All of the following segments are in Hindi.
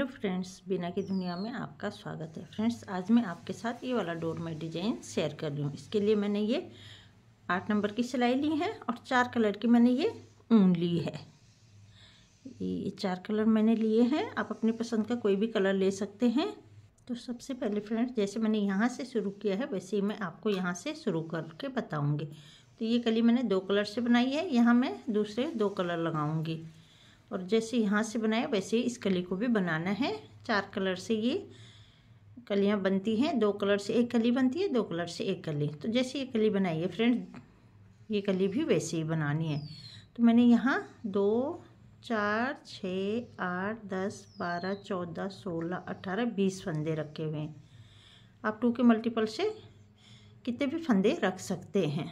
हेलो फ्रेंड्स बिना की दुनिया में आपका स्वागत है फ्रेंड्स आज मैं आपके साथ ये वाला डोर में डिजाइन शेयर कर रही हूँ इसके लिए मैंने ये आठ नंबर की सिलाई ली है और चार कलर की मैंने ये ऊन ली है ये चार कलर मैंने लिए हैं आप अपनी पसंद का कोई भी कलर ले सकते हैं तो सबसे पहले फ्रेंड्स जैसे मैंने यहाँ से शुरू किया है वैसे ही मैं आपको यहाँ से शुरू करके बताऊँगी तो ये कली मैंने दो कलर से बनाई है यहाँ मैं दूसरे दो कलर लगाऊँगी और जैसे यहाँ से बनाया वैसे ही इस कली को भी बनाना है चार कलर से ये कलियाँ बनती हैं दो कलर से एक कली बनती है दो कलर से एक कली तो जैसे ये कली बनाइए फ्रेंड ये कली भी वैसे ही बनानी है तो मैंने यहाँ दो चार छः आठ दस बारह चौदह सोलह अठारह बीस फंदे रखे हुए हैं आप टू के मल्टीपल से कितने भी फंदे रख सकते हैं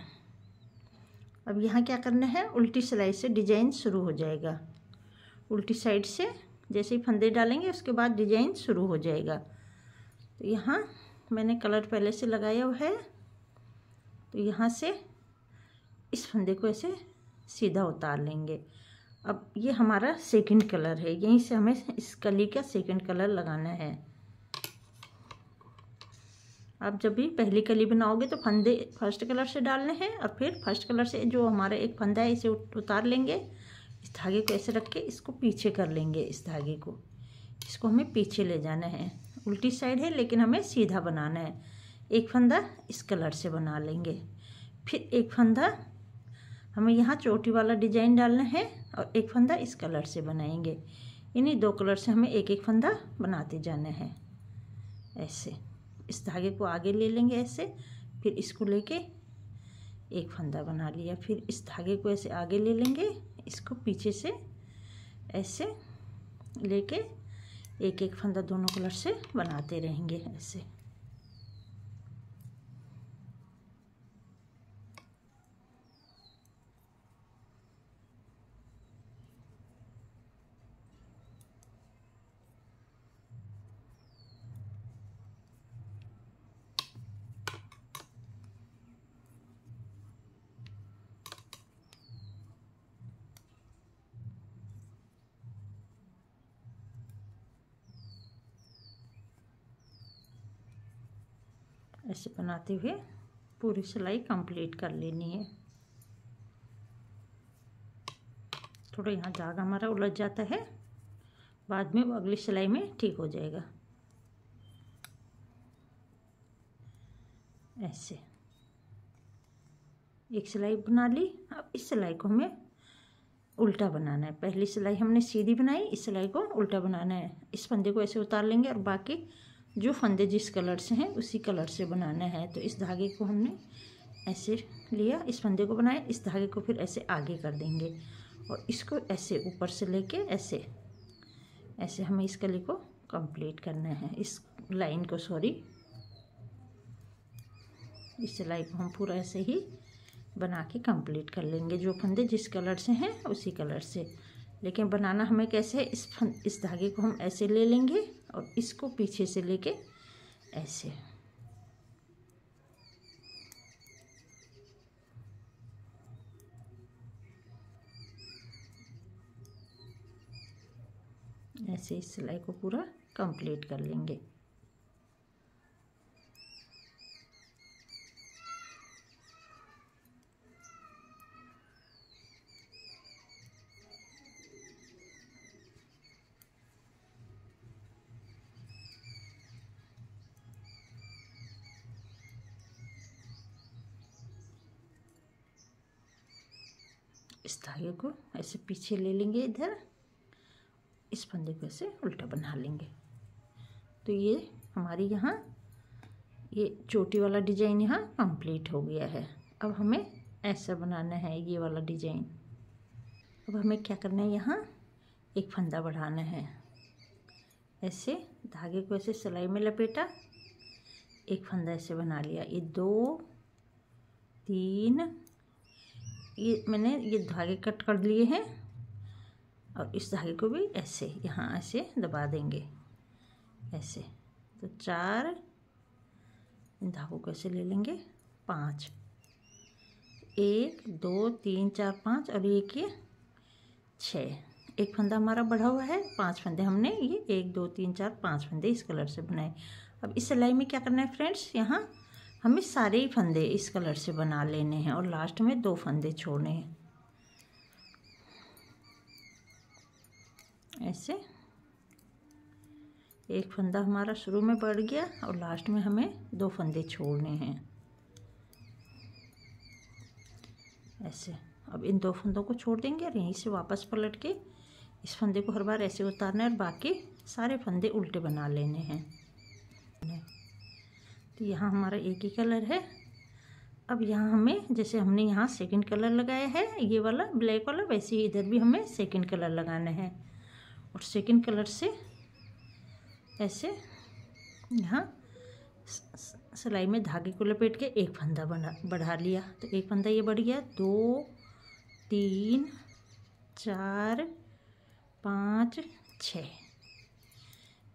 अब यहाँ क्या करना है उल्टी सिलाई से डिजाइन शुरू हो जाएगा उल्टी साइड से जैसे ही फंदे डालेंगे उसके बाद डिजाइन शुरू हो जाएगा तो यहाँ मैंने कलर पहले से लगाया हुआ है तो यहाँ से इस फंदे को ऐसे सीधा उतार लेंगे अब ये हमारा सेकंड कलर है यहीं से हमें इस कली का सेकंड कलर लगाना है आप जब भी पहली कली बनाओगे तो फंदे फर्स्ट कलर से डालने हैं और फिर फर्स्ट कलर से जो हमारा एक फंदा है इसे उतार लेंगे इस धागे को ऐसे रख के इसको पीछे कर लेंगे इस धागे को इसको हमें पीछे ले जाना है उल्टी साइड है लेकिन हमें सीधा बनाना है एक फंदा इस कलर से बना लेंगे फिर एक फंदा हमें यहाँ चोटी वाला डिजाइन डालना है और एक फंदा इस कलर से बनाएंगे इन्हीं दो कलर से हमें एक एक फंदा बनाते जाना है ऐसे इस धागे को आगे ले लेंगे ऐसे फिर इसको लेके एक फंदा बना लिया फिर इस धागे को ऐसे आगे ले लेंगे इसको पीछे से ऐसे लेके एक एक फंदा दोनों कलर से बनाते रहेंगे ऐसे ऐसे बनाते हुए पूरी सिलाई कंप्लीट कर लेनी है थोड़ा यहाँ धागा हमारा उलझ जाता है बाद में वो अगली सिलाई में ठीक हो जाएगा ऐसे एक सिलाई बना ली अब इस सिलाई को हमें उल्टा बनाना है पहली सिलाई हमने सीधी बनाई इस सिलाई को उल्टा बनाना है इस फंदे को ऐसे उतार लेंगे और बाकी जो फंदे जिस कलर से हैं उसी कलर से बनाना है तो इस धागे को हमने ऐसे लिया इस फंदे को बनाया इस धागे को फिर ऐसे आगे कर देंगे और इसको ऐसे ऊपर से लेके ऐसे ऐसे हमें इस कली को कंप्लीट करना है इस लाइन को सॉरी इस सिलाई को हम पूरा ऐसे ही बना के कंप्लीट कर लेंगे जो फंदे जिस कलर से हैं उसी कलर से लेकिन बनाना हमें कैसे इस फंद इस धागे को हम ऐसे ले लेंगे और इसको पीछे से लेके ऐसे ऐसे इस सिलाई को पूरा कंप्लीट कर लेंगे इस धागे को ऐसे पीछे ले लेंगे इधर इस फंदे को ऐसे उल्टा बना लेंगे तो ये हमारी यहाँ ये चोटी वाला डिजाइन यहाँ कंप्लीट हो गया है अब हमें ऐसा बनाना है ये वाला डिजाइन अब हमें क्या करना है यहाँ एक फंदा बढ़ाना है ऐसे धागे को ऐसे सिलाई में लपेटा एक फंदा ऐसे बना लिया ये दो तीन ये मैंने ये धागे कट कर लिए हैं और इस धागे को भी ऐसे यहाँ ऐसे दबा देंगे ऐसे तो चार इन धागों को ऐसे ले लेंगे पाँच एक दो तीन चार पाँच और एक ये छः एक फंदा हमारा बढ़ा हुआ है पांच फंदे हमने ये एक दो तीन चार पांच फंदे इस कलर से बनाए अब इस सिलाई में क्या करना है फ्रेंड्स यहाँ हमें सारे ही फंदे इस कलर से बना लेने हैं और लास्ट में दो फंदे छोड़ने हैं ऐसे एक फंदा हमारा शुरू में बढ़ गया और लास्ट में हमें दो फंदे छोड़ने हैं ऐसे अब इन दो फंदों को छोड़ देंगे और यहीं से वापस पलट के इस फंदे को हर बार ऐसे उतारना है और बाकी सारे फंदे उल्टे बना लेने हैं तो यहाँ हमारा एक ही कलर है अब यहाँ हमें जैसे हमने यहाँ सेकंड कलर लगाया है ये वाला ब्लैक वाला वैसे ही इधर भी हमें सेकंड कलर लगाना है और सेकंड कलर से ऐसे यहाँ सिलाई में धागे को लपेट के एक फंदा बना बढ़ा लिया तो एक फंदा ये बढ़ गया दो तीन चार पाँच छः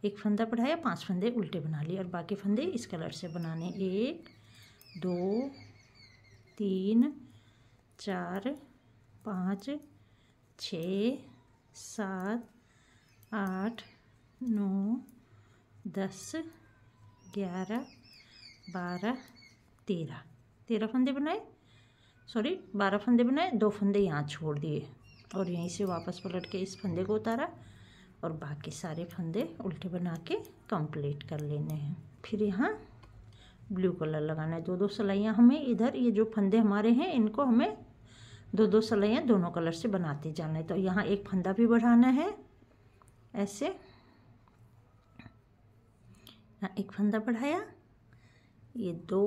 एक फंदा पढ़ाया पांच फंदे उल्टे बना लिए और बाकी फंदे इस कलर से बनाने एक दो तीन चार पाँच छ सात आठ नौ दस ग्यारह बारह तेरह तेरह फंदे बनाए सॉरी बारह फंदे बनाए दो फंदे यहाँ छोड़ दिए और यहीं से वापस पलट के इस फंदे को उतारा और बाकी सारे फंदे उल्टे बना के कंप्लीट कर लेने हैं फिर यहाँ ब्लू कलर लगाना है दो दो सलाइयाँ हमें इधर ये जो फंदे हमारे हैं इनको हमें दो दो सलाइयाँ दोनों कलर से बनाते जाना है तो यहाँ एक फंदा भी बढ़ाना है ऐसे एक फंदा बढ़ाया ये दो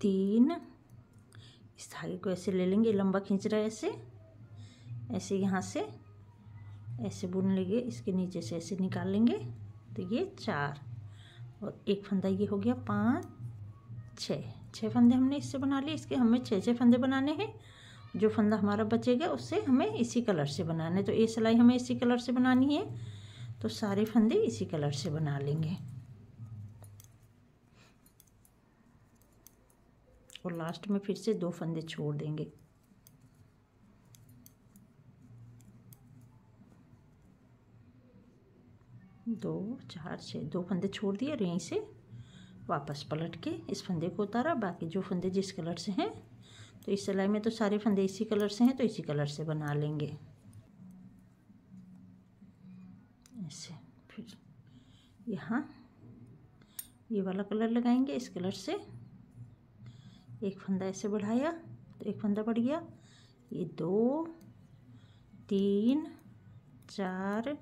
तीन इस धागे को ऐसे ले लेंगे लंबा खींच रहा है ऐसे ऐसे यहाँ से ऐसे बुन लेंगे इसके नीचे से ऐसे निकाल लेंगे तो ये चार और एक फंदा ये हो गया पाँच छः छः फंदे हमने इससे बना लिए इसके हमें छः छः फंदे बनाने हैं जो फंदा हमारा बचेगा उससे हमें इसी कलर से बनाना है तो ये सिलाई हमें इसी कलर से बनानी है तो सारे फंदे इसी कलर से बना लेंगे और लास्ट में फिर से दो फंदे छोड़ देंगे दो चार छः दो फंदे छोड़ दिए और यहीं से वापस पलट के इस फंदे को उतारा बाकी जो फंदे जिस कलर से हैं तो इस सिलाई में तो सारे फंदे इसी कलर से हैं तो इसी कलर से बना लेंगे ऐसे फिर यहाँ ये वाला कलर लगाएंगे इस कलर से एक फंदा ऐसे बढ़ाया तो एक फंदा बढ़ गया ये दो तीन चार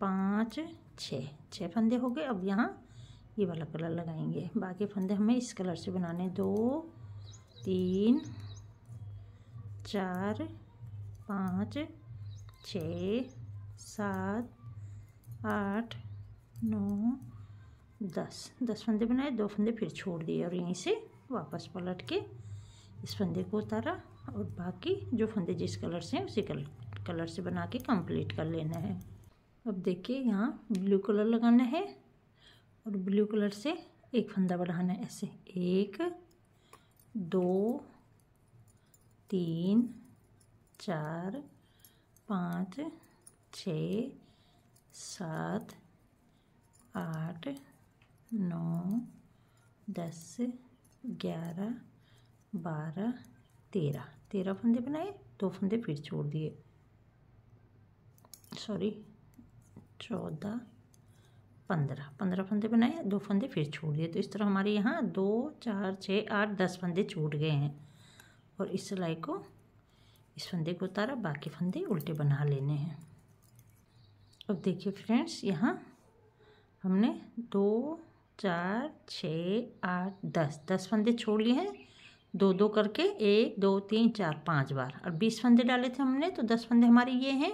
पाँच छः छः फंदे हो गए अब यहाँ ये वाला कलर लगाएंगे बाकी फंदे हमें इस कलर से बनाने दो तीन चार पाँच छ सात आठ नौ दस दस फंदे बनाए दो फंदे फिर छोड़ दिए और यहीं से वापस पलट के इस फंदे को उतारा और बाकी जो फंदे जिस कलर से हैं उसी कलर कलर से बना के कंप्लीट कर लेना है अब देखिए यहाँ ब्लू कलर लगाना है और ब्लू कलर से एक फंदा बढ़ाना है ऐसे एक दो तीन चार पाँच छ सात आठ नौ दस ग्यारह बारह तेरह तेरह फंदे बनाए दो फंदे फिर छोड़ दिए सॉरी चौदह पंद्रह पंद्रह फंदे बनाए दो फंदे फिर छोड़ दिए तो इस तरह हमारे यहाँ दो चार छः आठ दस फंदे छूट गए हैं और इस सिलाई को इस फंदे को उतारा बाकी फंदे उल्टे बना लेने हैं अब देखिए फ्रेंड्स यहाँ हमने दो चार छः आठ दस दस फंदे छोड़ लिए हैं दो दो करके एक दो तीन चार पाँच बार और बीस फंदे डाले थे हमने तो दस फंदे हमारे ये हैं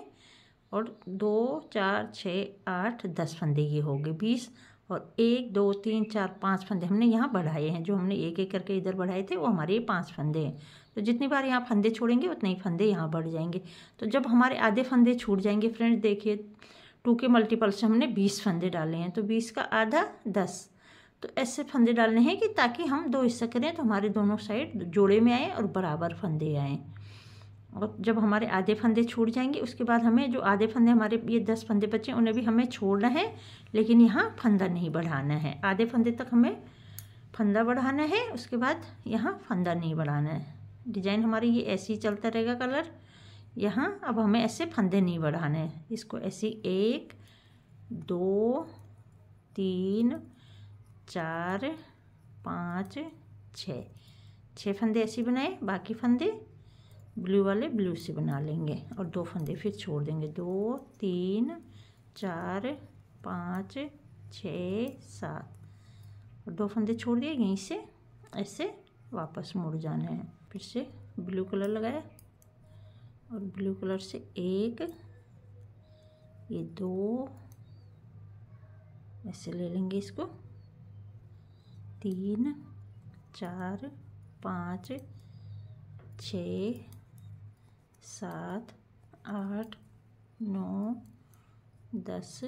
और दो चार छः आठ दस फंदे ये हो गए बीस और एक दो तीन चार पाँच फंदे हमने यहाँ बढ़ाए हैं जो हमने एक एक करके इधर बढ़ाए थे वो हमारे ये पाँच फंदे हैं तो जितनी बार यहाँ फंदे छोड़ेंगे उतने ही फंदे यहाँ बढ़ जाएंगे तो जब हमारे आधे फंदे छूट जाएंगे फ्रेंड्स देखिए टू के मल्टीपल से हमने बीस फंदे डाले हैं तो बीस का आधा दस तो ऐसे फंदे डालने हैं कि ताकि हम दो हिस्सा करें तो हमारे दोनों साइड जोड़े में आए और बराबर फंदे आएँ और जब हमारे आधे फंदे छूट जाएंगे उसके बाद हमें जो आधे फंदे हमारे ये दस फंदे बचे उन्हें भी हमें छोड़ना है लेकिन यहाँ फंदा नहीं बढ़ाना है आधे फंदे तक हमें फंदा बढ़ाना है उसके बाद यहाँ फंदा नहीं बढ़ाना है डिजाइन हमारी ये ऐसे ही चलता रहेगा कलर यहाँ अब हमें ऐसे फंदे नहीं बढ़ाने हैं इसको ऐसे एक दो तीन चार पाँच छः छः फंदे ऐसे बनाए बाकी फंदे ब्लू वाले ब्लू से बना लेंगे और दो फंदे फिर छोड़ देंगे दो तीन चार पाँच छ सात और दो फंदे छोड़ दिए यहीं से ऐसे वापस मुड़ जाना है फिर से ब्लू कलर लगाया और ब्लू कलर से एक ये दो ऐसे ले लेंगे इसको तीन चार पाँच छ सात आठ नौ दस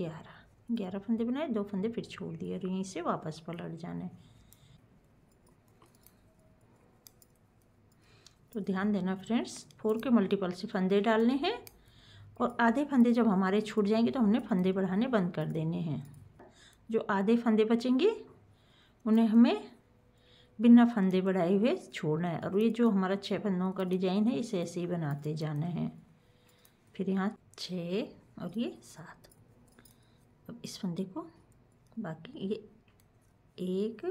ग्यारह ग्यारह फंदे बनाए दो फंदे फिर छोड़ दिए और यहीं से वापस पलट जाने तो ध्यान देना फ्रेंड्स फोर के मल्टीपल से फंदे डालने हैं और आधे फंदे जब हमारे छूट जाएंगे तो हमने फंदे बढ़ाने बंद कर देने हैं जो आधे फंदे बचेंगे उन्हें हमें बिना फंदे बढ़ाए हुए छोड़ना है और ये जो हमारा छः फंदों का डिजाइन है इसे ऐसे ही बनाते जाना है फिर यहाँ छः और ये सात अब इस फंदे को बाकी ये एक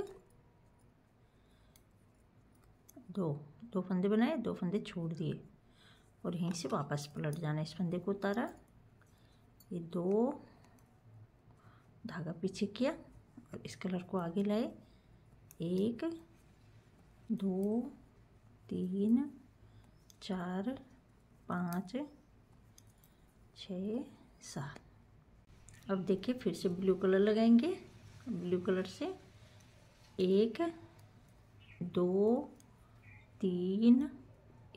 दो दो फंदे बनाए दो फंदे छोड़ दिए और यहीं से वापस पलट जाना इस फंदे को उतारा ये दो धागा पीछे किया और इस कलर को आगे लाए एक दो तीन चार पाँच छ सात अब देखिए फिर से ब्लू कलर लगाएंगे ब्लू कलर से एक दो तीन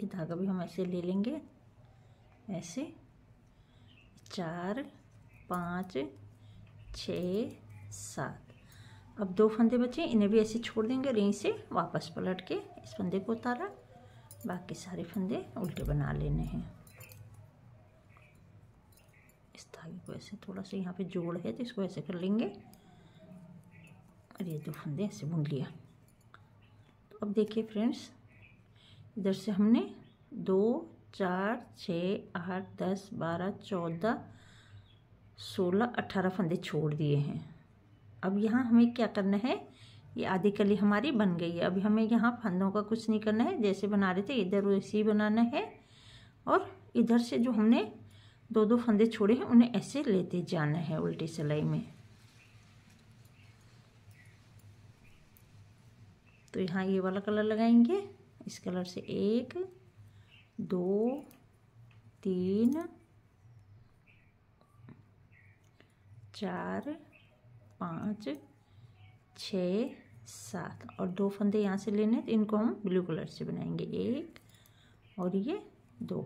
ये धागा भी हम ऐसे ले लेंगे ऐसे चार पाँच छ सात अब दो फंदे बचे इन्हें भी ऐसे छोड़ देंगे रेंज से वापस पलट के इस फंदे को उतारा बाकी सारे फंदे उल्टे बना लेने हैं इस धागे को ऐसे थोड़ा सा यहाँ पे जोड़ है तो इसको ऐसे कर लेंगे और ये दो फंदे ऐसे बुन लिया तो अब देखिए फ्रेंड्स इधर से हमने दो चार छः आठ दस बारह चौदह सोलह अट्ठारह फंदे छोड़ दिए हैं अब यहाँ हमें क्या करना है ये आधी कली हमारी बन गई है अभी हमें यहाँ फंदों का कुछ नहीं करना है जैसे बना रहे थे इधर वैसे ही बनाना है और इधर से जो हमने दो दो फंदे छोड़े हैं उन्हें ऐसे लेते जाना है उल्टी सिलाई में तो यहाँ ये वाला कलर लगाएंगे इस कलर से एक दो तीन चार पाँच छ सात और दो फंदे यहाँ से लेने तो इनको हम ब्लू कलर से बनाएंगे एक और ये दो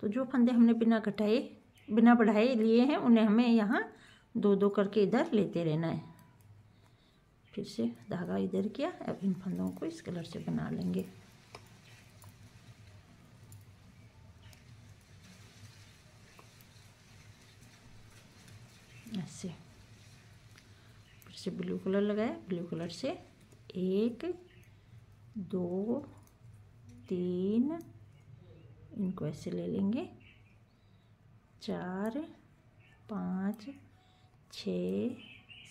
तो जो फंदे हमने बिना घटाए बिना बढ़ाए लिए हैं उन्हें हमें यहाँ दो दो करके इधर लेते रहना है फिर से धागा इधर किया अब इन फंदों को इस कलर से बना लेंगे से ब्लू कलर लगाया ब्लू कलर से एक दो तीन इनको ऐसे ले लेंगे चार पाँच छ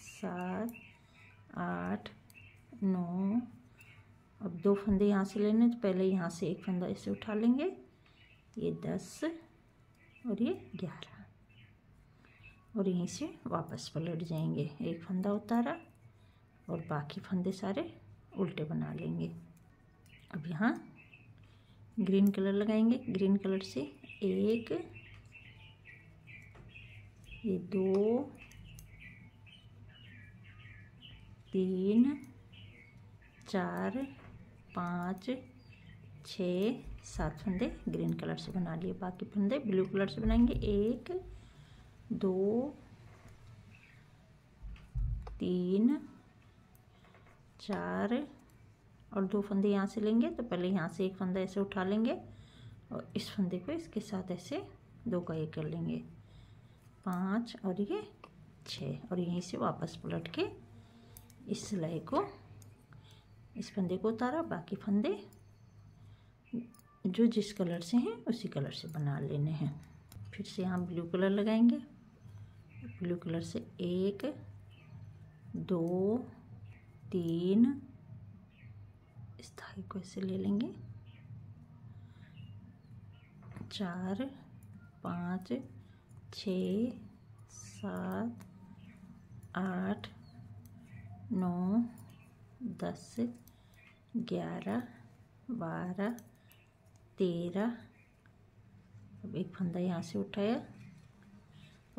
सात आठ नौ अब दो फंदे यहाँ से लेने तो पहले यहाँ से एक फंदा ऐसे उठा लेंगे ये दस और ये ग्यारह और यहीं से वापस पलट जाएंगे एक फंदा उतारा और बाकी फंदे सारे उल्टे बना लेंगे अब यहाँ ग्रीन कलर लगाएंगे ग्रीन कलर से एक ये दो तीन चार पाँच छः सात फंदे ग्रीन कलर से बना लिए बाकी फंदे ब्लू कलर से बनाएंगे एक दो तीन चार और दो फंदे यहाँ से लेंगे तो पहले यहाँ से एक फंदा ऐसे उठा लेंगे और इस फंदे को इसके साथ ऐसे दो का एक कर लेंगे पाँच और ये छः और यहीं से वापस पलट के इस सिलाई को इस फंदे को उतारा बाकी फंदे जो जिस कलर से हैं उसी कलर से बना लेने हैं फिर से यहाँ ब्लू कलर लगाएंगे ब्लू कलर से एक दो तीन इस धागे को ऐसे ले लेंगे चार पाँच छ सात आठ नौ दस ग्यारह बारह तेरह अब एक फंदा यहाँ से उठाया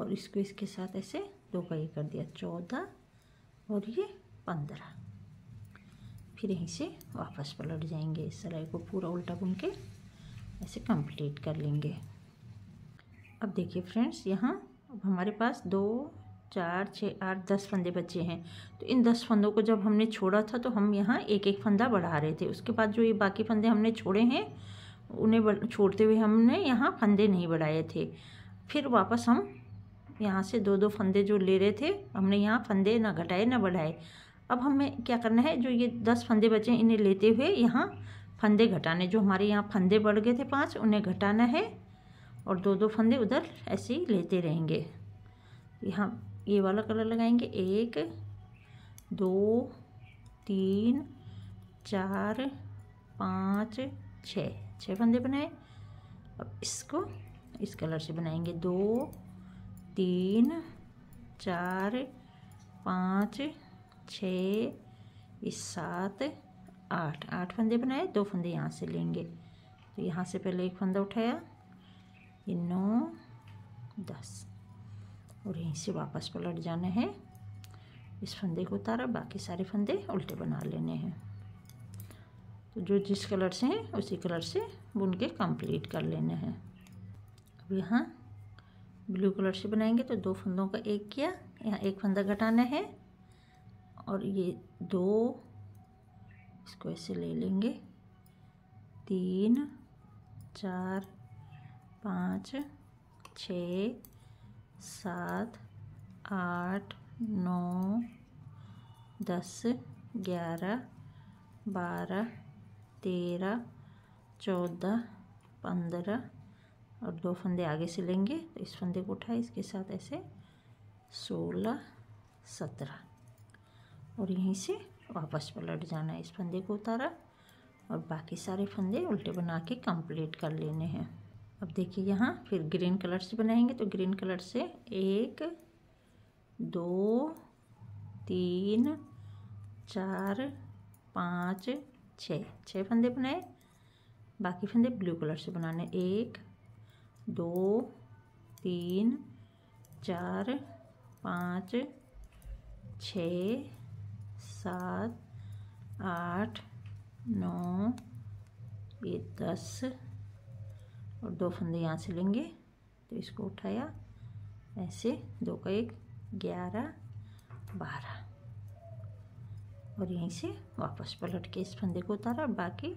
और इसको इसके साथ ऐसे दो का ये कर दिया चौदह और ये पंद्रह फिर यहीं से वापस पलट जाएंगे इस सिलाई को पूरा उल्टा घूम के ऐसे कंप्लीट कर लेंगे अब देखिए फ्रेंड्स यहाँ अब हमारे पास दो चार छः आठ दस फंदे बचे हैं तो इन दस फंदों को जब हमने छोड़ा था तो हम यहाँ एक एक फंदा बढ़ा रहे थे उसके बाद जो ये बाकी फंदे हमने छोड़े हैं उन्हें छोड़ते हुए हमने यहाँ फंदे नहीं बढ़ाए थे फिर वापस हम यहाँ से दो दो फंदे जो ले रहे थे हमने यहाँ फंदे ना घटाए ना बढ़ाए अब हमें क्या करना है जो ये दस फंदे बचे इन्हें लेते हुए यहाँ फंदे घटाने जो हमारे यहाँ फंदे बढ़ गए थे पाँच उन्हें घटाना है और दो दो फंदे उधर ऐसे ही लेते रहेंगे यहाँ ये वाला कलर लगाएंगे एक दो तीन चार पाँच छः छः फंदे बनाए अब इसको इस कलर से बनाएंगे दो तीन चार पाँच छ सात आठ आठ फंदे बनाए दो फंदे यहाँ से लेंगे तो यहाँ से पहले एक फंदा उठाया ये नौ दस और यहीं से वापस पलट जाना है इस फंदे को उतारा बाकी सारे फंदे उल्टे बना लेने हैं तो जो जिस कलर से हैं उसी कलर से बुन के कंप्लीट कर लेने हैं अब यहाँ ब्लू कलर से बनाएंगे तो दो फंदों का एक किया यहाँ एक फंदा घटाना है और ये दो इसको ऐसे ले लेंगे तीन चार पाँच छ सात आठ नौ दस ग्यारह बारह तेरह चौदह पंद्रह और दो फंदे आगे से लेंगे तो इस फंदे को उठाए इसके साथ ऐसे सोलह सत्रह और यहीं से वापस पलट जाना है इस फंदे को उतारा और बाकी सारे फंदे उल्टे बना के कंप्लीट कर लेने हैं अब देखिए यहाँ फिर ग्रीन कलर से बनाएंगे तो ग्रीन कलर से एक दो तीन चार पाँच छः छः फंदे बनाए बाकी फंदे ब्लू कलर से बनाने एक दो तीन चार पाँच छ सात आठ नौ ये दस और दो फंदे यहाँ से लेंगे तो इसको उठाया ऐसे दो का एक ग्यारह बारह और यहीं से वापस पलट के इस फंदे को उतारा बाकी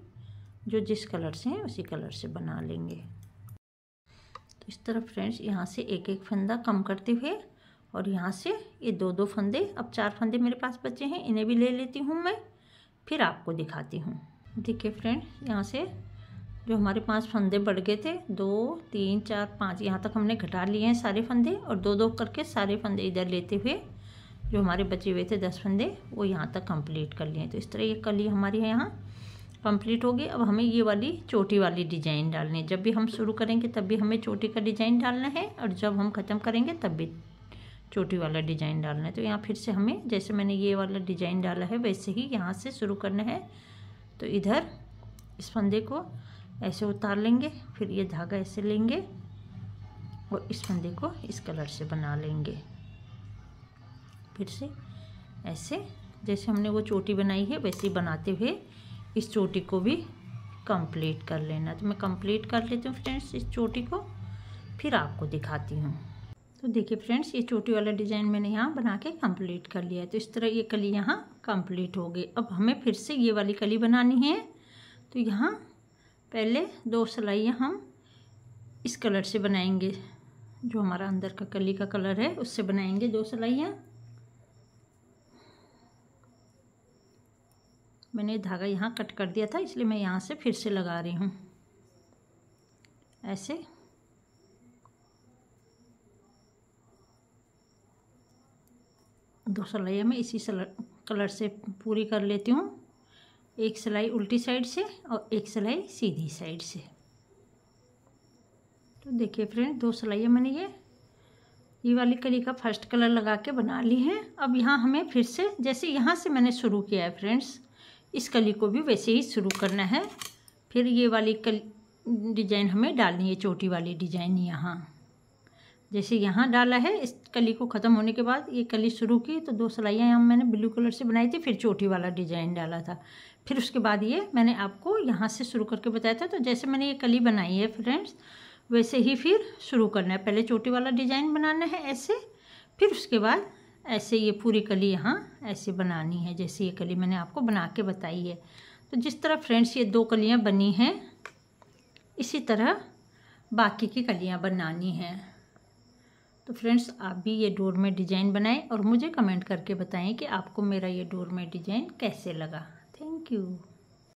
जो जिस कलर से हैं उसी कलर से बना लेंगे इस तरह फ्रेंड्स यहाँ से एक एक फंदा कम करते हुए और यहाँ से ये दो दो फंदे अब चार फंदे मेरे पास बचे हैं इन्हें भी ले लेती हूँ मैं फिर आपको दिखाती हूँ देखिए फ्रेंड्स यहाँ से जो हमारे पाँच फंदे बढ़ गए थे दो तीन चार पाँच यहाँ तक हमने घटा लिए हैं सारे फंदे और दो दो करके सारे फंदे इधर लेते हुए जो हमारे बचे हुए थे दस फंदे वो यहाँ तक कंप्लीट कर लिए तो इस तरह ये कली हमारी है यहाँ कंप्लीट होगी अब हमें ये वाली चोटी वाली डिजाइन डालनी है जब भी हम शुरू करेंगे तब भी हमें चोटी का डिजाइन डालना है और जब हम ख़त्म करेंगे तब भी चोटी वाला डिजाइन डालना है तो यहाँ फिर से हमें जैसे मैंने ये वाला डिजाइन डाला है वैसे ही यहाँ से शुरू करना है तो इधर इस फंदे को ऐसे उतार लेंगे फिर ये धागा ऐसे लेंगे और इस फंदे को इस कलर से बना लेंगे फिर से ऐसे जैसे हमने वो चोटी बनाई है वैसे ही बनाते हुए इस चोटी को भी कंप्लीट कर लेना तो मैं कंप्लीट कर लेती हूँ फ्रेंड्स इस चोटी को फिर आपको दिखाती हूँ तो देखिए फ्रेंड्स ये चोटी वाला डिज़ाइन मैंने यहाँ बना के कंप्लीट कर लिया है तो इस तरह ये कली यहाँ कंप्लीट हो गई अब हमें फिर से ये वाली कली बनानी है तो यहाँ पहले दो सिलाइयाँ हम इस कलर से बनाएंगे जो हमारा अंदर का कली का कलर है उससे बनाएंगे दो सिलाइयाँ मैंने धागा यहाँ कट कर दिया था इसलिए मैं यहाँ से फिर से लगा रही हूँ ऐसे दो सलाइया मैं इसी कलर से पूरी कर लेती हूँ एक सिलाई उल्टी साइड से और एक सिलाई सीधी साइड से तो देखिए फ्रेंड दो सिलाइयाँ मैंने ये ये वाली कली का फर्स्ट कलर लगा के बना ली है अब यहाँ हमें फिर से जैसे यहाँ से मैंने शुरू किया है फ्रेंड्स इस कली को भी वैसे ही शुरू करना है फिर ये वाली कल डिजाइन हमें डालनी है चोटी वाली डिजाइन यहाँ जैसे यहाँ डाला है इस कली को ख़त्म होने के बाद ये कली शुरू की तो दो सिलाइयाँ यहाँ मैंने ब्लू कलर से बनाई थी फिर चोटी वाला डिजाइन डाला था फिर उसके बाद ये मैंने आपको यहाँ से शुरू करके बताया था तो जैसे मैंने ये कली बनाई है फ्रेंड्स वैसे ही फिर शुरू करना है पहले चोटी वाला डिजाइन बनाना है ऐसे फिर उसके बाद ऐसे ये पूरी कली यहाँ ऐसे बनानी है जैसे ये कली मैंने आपको बना के बताई है तो जिस तरह फ्रेंड्स ये दो कलियाँ बनी हैं इसी तरह बाकी की कलियाँ बनानी हैं तो फ्रेंड्स आप भी ये डोर में डिज़ाइन बनाएं और मुझे कमेंट करके बताएं कि आपको मेरा ये डोर में डिज़ाइन कैसे लगा थैंक यू